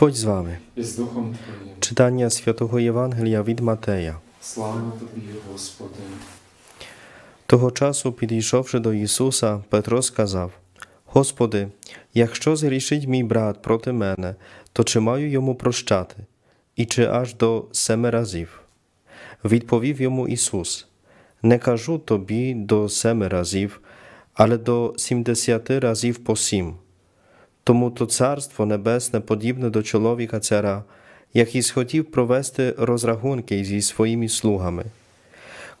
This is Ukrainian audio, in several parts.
Bądź z wami. Czytania Świętego Ewangelia від Mateja. Слава тобі, Господи. Того часу, підійшовши до Ісуса, Петро сказав: Господи, якщо зрішить мій брат проти мене, то чи маю йому прощати, і чи аж до семи разів? Відповів йому Ісус: Не кажу тобі до семи разів, але до сімдесяти разів по сім. Тому то Царство Небесне подібне до чоловіка цара, який схотів провести розрахунки зі своїми слугами.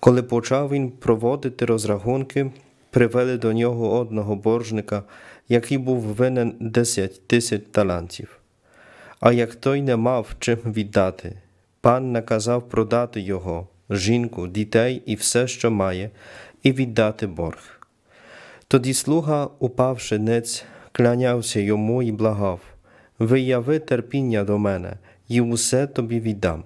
Коли почав він проводити розрахунки, привели до нього одного боржника, який був винен 10 тисяч талантів. А як той не мав чим віддати, пан наказав продати його, жінку, дітей і все, що має, і віддати борг. Тоді слуга, упавши ниць, клянявся йому і благав вияви терпіння до мене і усе тобі віддам.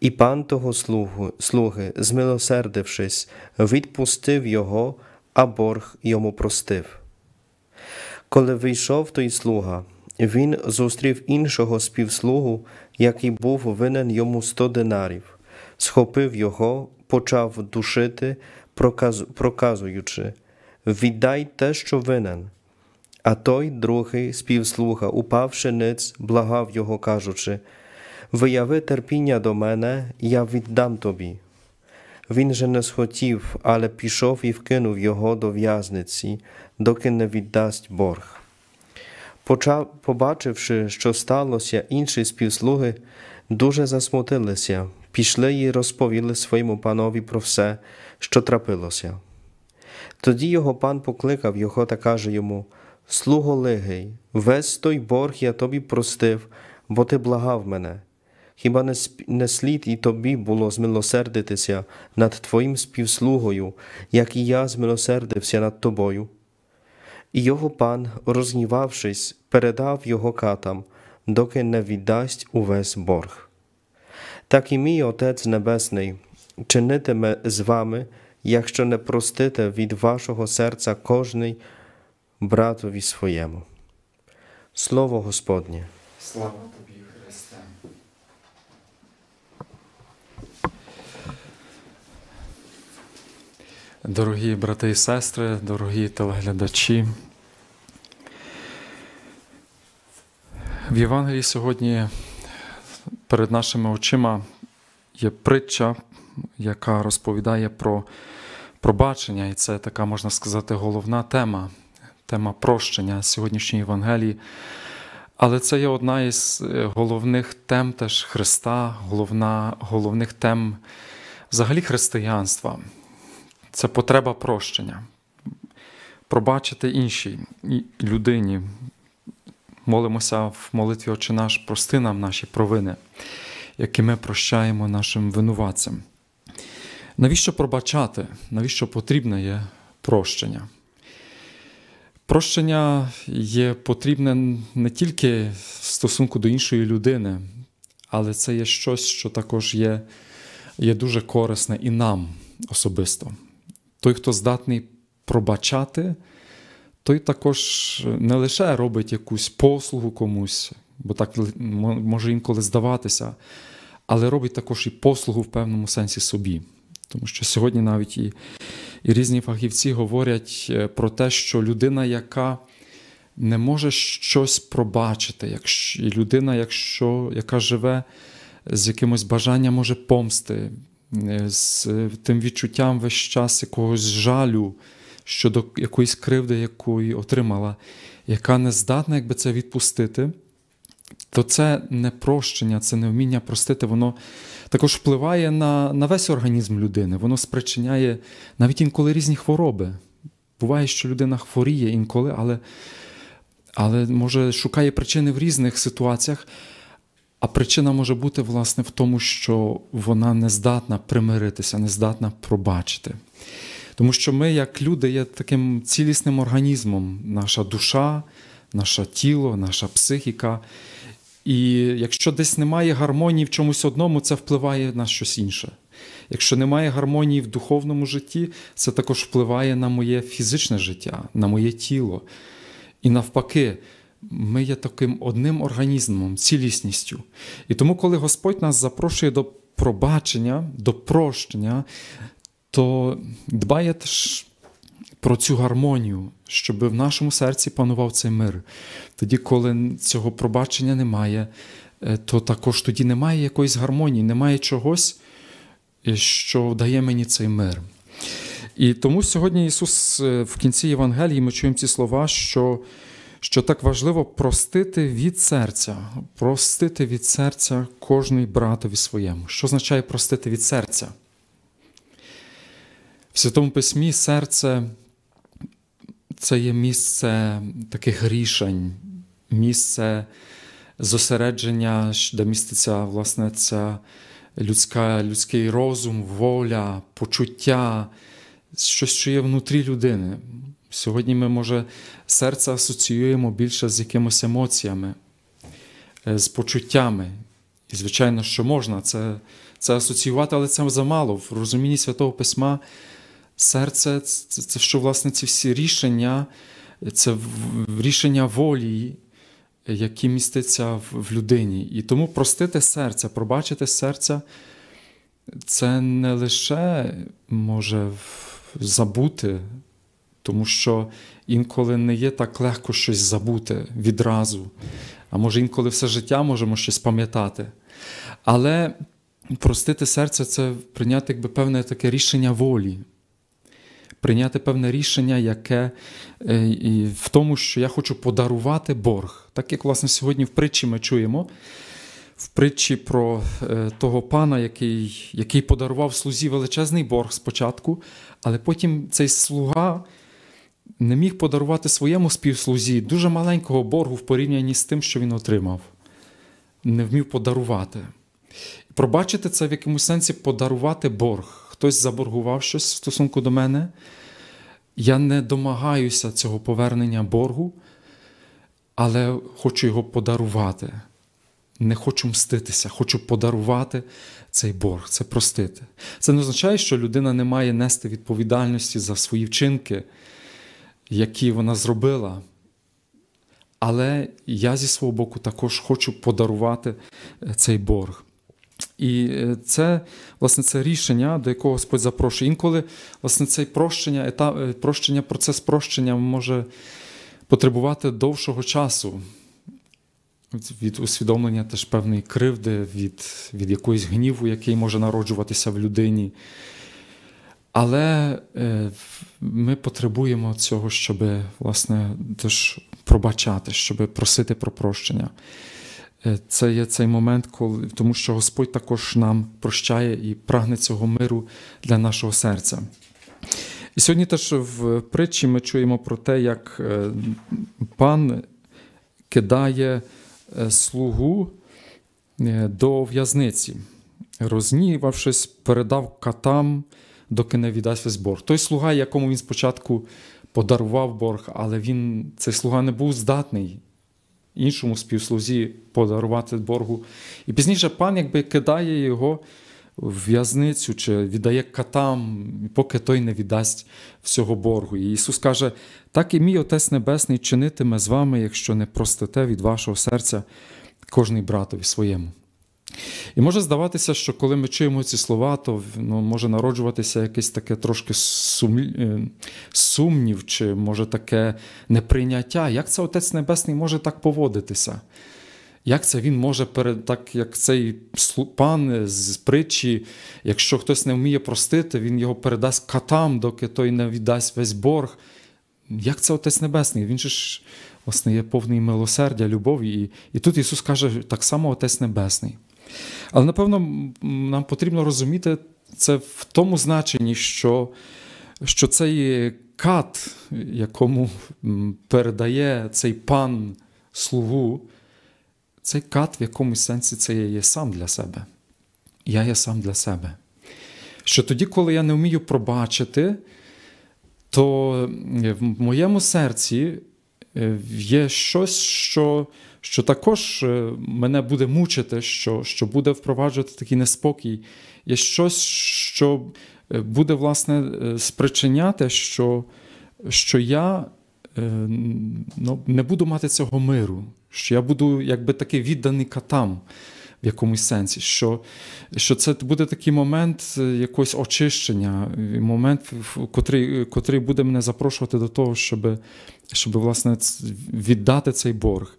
І пан того слугу, слуги, змилосердившись, відпустив його, а борг йому простив. Коли вийшов той слуга, він зустрів іншого співслугу, який був винен йому сто динарів, схопив його, почав душити, проказуючи Віддай те, що винен. А той другий співслуга, упавши ниць, благав його, кажучи Вияви терпіння до мене, я віддам тобі. Він же не схотів, але пішов і вкинув його до в'язниці, доки не віддасть борг. Почав, побачивши, що сталося, інші співслуги дуже засмутилися, пішли і розповіли своєму панові про все, що трапилося. Тоді його пан покликав його та каже йому Слуголигий, весь той борг я тобі простив, бо ти благав мене. Хіба не, не слід і тобі було змилосердитися над твоїм співслугою, як і я змилосердився над тобою? І його пан, розгнівавшись, передав його катам, доки не віддасть увесь борг. Так і мій Отець Небесний чинитиме з вами, якщо не простите від вашого серця кожний братові своєму. Слово Господнє. Слава тобі, Христе. Дорогі брати і сестри, дорогі телеглядачі. В Євангелії сьогодні перед нашими очима є притча, яка розповідає про пробачення, і це така, можна сказати, головна тема тема прощення сьогоднішньої Євангелії. Але це є одна із е, головних тем теж Христа, головна, головних тем взагалі християнства. Це потреба прощення. Пробачити іншій людині. Молимося в молитві Отче наш, прости нам наші провини, які ми прощаємо нашим винуватцям. Навіщо пробачати? Навіщо потрібне є прощення? Прощення є потрібне не тільки в стосунку до іншої людини, але це є щось, що також є, є дуже корисне і нам особисто. Той, хто здатний пробачати, той також не лише робить якусь послугу комусь, бо так може інколи здаватися, але робить також і послугу в певному сенсі собі. Тому що сьогодні навіть і, і різні фахівці говорять е, про те, що людина, яка не може щось пробачити, якщо, і людина, якщо, яка живе з якимось бажанням, може помсти, е, з тим відчуттям весь час якогось жалю щодо якоїсь кривди, якої отримала, яка не здатна, якби це відпустити то це не прощення, це невміння простити, воно також впливає на, на весь організм людини. Воно спричиняє навіть інколи різні хвороби. Буває, що людина хворіє інколи, але, але може шукає причини в різних ситуаціях. А причина може бути, власне, в тому, що вона не здатна примиритися, не здатна пробачити. Тому що ми, як люди, є таким цілісним організмом, наша душа, наше тіло, наша психіка. І якщо десь немає гармонії в чомусь одному, це впливає на щось інше. Якщо немає гармонії в духовному житті, це також впливає на моє фізичне життя, на моє тіло. І навпаки, ми є таким одним організмом, цілісністю. І тому, коли Господь нас запрошує до пробачення, до прощення, то дбає теж про цю гармонію, щоб в нашому серці панував цей мир. Тоді, коли цього пробачення немає, е, то також тоді немає якоїсь гармонії, немає чогось, е, що дає мені цей мир. І тому сьогодні Ісус е, в кінці Євангелії ми чуємо ці слова, що що так важливо простити від серця, простити від серця кожний братові своєму. Що означає простити від серця? В Святому Письмі серце це є місце таких рішень, місце зосередження, де міститься власне ця людська, людський розум, воля, почуття, щось, що є внутрі людини. Сьогодні ми, може, серце асоціюємо більше з якимось емоціями, е, з почуттями. І, звичайно, що можна це це асоціювати, але це замало. В розумінні Святого Письма серце це, це що власне ці всі рішення, це рішення волі, які містяться в, в людині. І тому простити серце, пробачити серце, це не лише може забути, тому що інколи не є так легко щось забути відразу. А може, інколи все життя можемо щось пам'ятати. Але простити серце це прийняти якби певне таке рішення волі прийняти певне рішення, яке е, в тому, що я хочу подарувати борг. Так як, власне, сьогодні в притчі ми чуємо. В притчі про е, того пана, який який подарував слузі величезний борг спочатку, але потім цей слуга не міг подарувати своєму співслузі дуже маленького боргу в порівнянні з тим, що він отримав, не вмів подарувати. Пробачити це в якомусь сенсі подарувати борг хтось заборгував щось в стосунку до мене. Я не домагаюся цього повернення боргу, але хочу його подарувати. Не хочу мститися, хочу подарувати цей борг, це простити. Це не означає, що людина не має нести відповідальності за свої вчинки, які вона зробила. Але я зі свого боку також хочу подарувати е, цей борг. І е, це власне це рішення, до якого Господь запрошує. Інколи власне цей прощення, етап, е, прощення, процес прощення може потребувати довшого часу. Від усвідомлення теж певної кривди, від від якоїсь гніву, який може народжуватися в людині. Але е, ми потребуємо цього, щоб власне теж пробачати, щоб просити про прощення. Е, це є цей момент, коли тому що Господь також нам прощає і прагне цього миру для нашого серця. І сьогодні теж в притчі ми чуємо про те, як е, пан кидає е, слугу до в'язниці, рознівавшись, передав катам, доки не віддасть збор. Той слуга, якому він спочатку подарував борг, але він цей слуга не був здатний іншому співслузі подарувати боргу. І пізніше пан якби кидає його в в'язницю чи віддає катам, поки той не віддасть всього боргу. І Ісус каже: так і мій Отець Небесний чинитиме з вами, якщо не простите від вашого серця кожний братові своєму. І може здаватися, що коли ми чуємо ці слова, то ну, може народжуватися якесь таке трошки сум... Е, сумнів, чи може таке неприйняття. Як це Отець Небесний може так поводитися? Як це він може перед так, як цей пан з притчі, якщо хтось не вміє простити, він його передасть катам, доки той не віддасть весь борг? Як це Отець Небесний? Він же ж власне є повний милосердя, любові. І, і тут Ісус каже, так само Отець Небесний. Але напевно нам потрібно розуміти це в тому значенні, що що цей кат, якому передає цей пан слугу, цей кат в якомусь сенсі це я є сам для себе. Я є сам для себе. Що тоді, коли я не вмію пробачити, то в моєму серці Е, є щось, що що також е, мене буде мучити, що що буде впроваджувати такий неспокій, є щось, що е, буде власне спричиняти, що що я ну, не буду мати цього миру, що я буду якби такий відданий катам в якомусь сенсі, що що це буде такий момент е, якогось очищення, е, момент, котрий е, котрий буде мене запрошувати до того, щоб, щоб власне, віддати цей борг.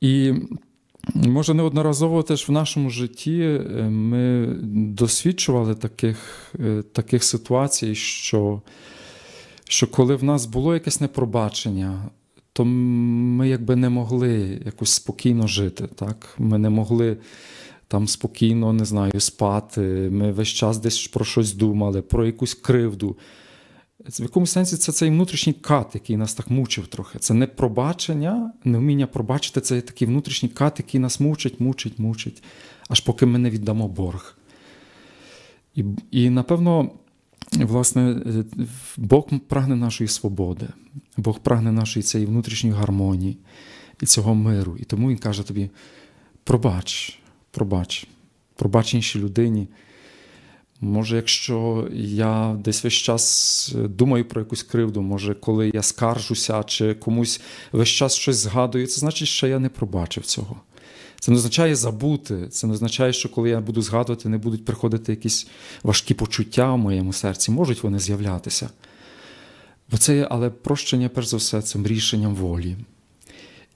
І може неодноразово теж в нашому житті ми досвідчували таких, таких ситуацій, що. Що коли в нас було якесь непробачення, то ми якби не могли якось спокійно жити. так? Ми не могли там спокійно не знаю, спати. Ми весь час десь про щось думали, про якусь кривду. В якомусь сенсі це цей внутрішній кат, який нас так мучив трохи. Це не пробачення, не вміння пробачити, це такий внутрішній кат, який нас мучить, мучить, мучить, аж поки ми не віддамо борг. І, І напевно. Власне, е, Бог прагне нашої свободи, Бог прагне нашої цієї внутрішньої гармонії і цього миру. І тому Він каже тобі: пробач, пробач, пробач іншій людині. Може, якщо я десь весь час е, думаю про якусь кривду, може, коли я скаржуся чи комусь весь час щось згадую, це значить, що я не пробачив цього. Це не означає забути, це не означає, що коли я буду згадувати, не будуть приходити якісь важкі почуття в моєму серці, можуть вони з'являтися. Бо це, є, Але прощення, перш за все, цим рішенням волі.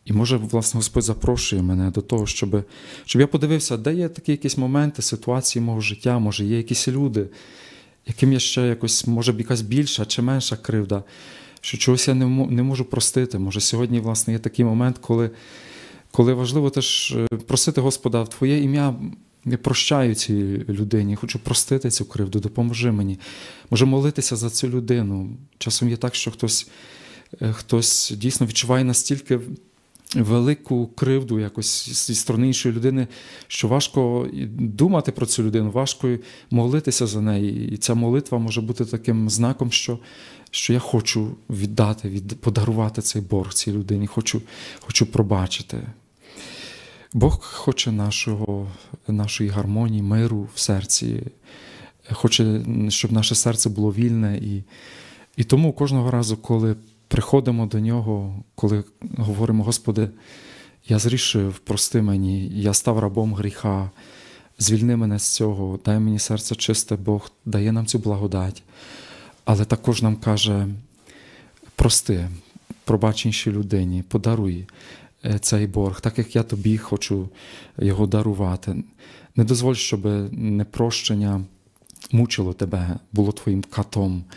І може, власне, Господь запрошує мене до того, щоб щоб я подивився, де є такі якісь моменти, ситуації мого життя, може, є якісь люди, яким я ще якось, може, якась більша чи менша кривда, що чогось я не можу простити. Може, сьогодні, власне, є такий момент, коли коли важливо теж е, просити Господа в Твоє ім'я. не прощаю цій людині, хочу простити цю кривду, допоможи мені. Може молитися за цю людину. Часом є так, що хтось е, хтось дійсно відчуває настільки велику кривду якось зі сторони іншої людини, що важко думати про цю людину, важко молитися за неї. І ця молитва може бути таким знаком, що що я хочу віддати, від, подарувати цей борг цій людині, хочу, хочу пробачити. Бог хоче нашого, нашої гармонії, миру в серці, хоче, щоб наше серце було вільне. І і тому кожного разу, коли приходимо до нього, коли говоримо, Господи, я зрішив, прости мені, я став рабом гріха, звільни мене з цього, дай мені серце чисте, Бог дає нам цю благодать. Але також нам каже: прости, пробач іншій людині, подаруй. Е, цей борг, так як я тобі хочу його дарувати. Не дозволь, щоб непрощення мучило тебе, було твоїм катом. Е,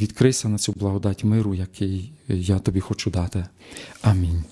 відкрийся на цю благодать миру, який я тобі хочу дати. Амінь.